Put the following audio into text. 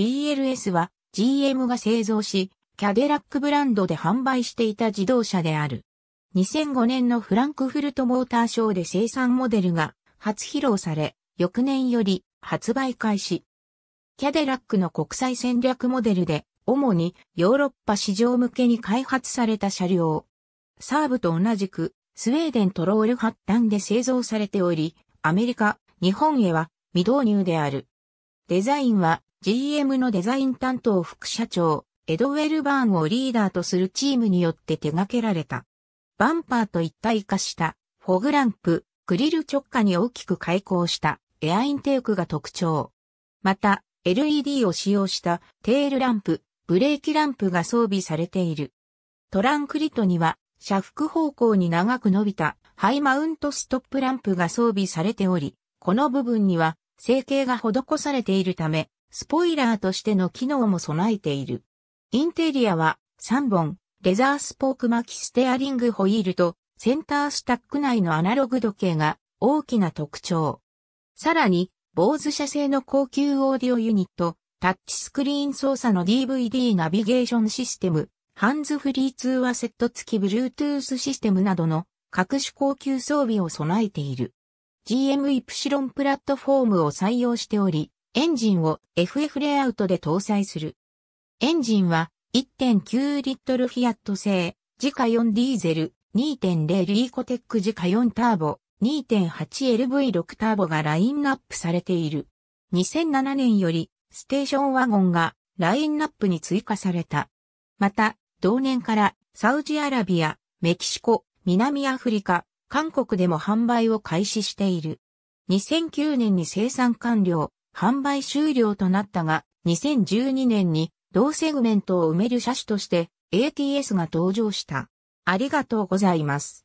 BLS は GM が製造し、キャデラックブランドで販売していた自動車である。2005年のフランクフルトモーターショーで生産モデルが初披露され、翌年より発売開始。キャデラックの国際戦略モデルで、主にヨーロッパ市場向けに開発された車両。サーブと同じく、スウェーデントロール発端で製造されており、アメリカ、日本へは未導入である。デザインは GM のデザイン担当副社長、エドウェル・バーンをリーダーとするチームによって手掛けられた。バンパーと一体化したフォグランプ、グリル直下に大きく開口したエアインテークが特徴。また、LED を使用したテールランプ、ブレーキランプが装備されている。トランクリトには、車幅方向に長く伸びたハイマウントストップランプが装備されており、この部分には成形が施されているため、スポイラーとしての機能も備えている。インテリアは3本、レザースポーク巻きステアリングホイールとセンタースタック内のアナログ時計が大きな特徴。さらに、坊主社製の高級オーディオユニット、タッチスクリーン操作の DVD ナビゲーションシステム、ハンズフリー通話セット付き Bluetooth システムなどの各種高級装備を備えている。GM イプシロンプラットフォームを採用しており、エンジンを FF レイアウトで搭載する。エンジンは1.9リットルフィアット製、自家4ディーゼル、2.0リーコテック自家4ターボ、2.8LV6 ターボがラインナップされている。2007年よりステーションワゴンがラインナップに追加された。また、同年からサウジアラビア、メキシコ、南アフリカ、韓国でも販売を開始している。2009年に生産完了、販売終了となったが、2012年に同セグメントを埋める車種として ATS が登場した。ありがとうございます。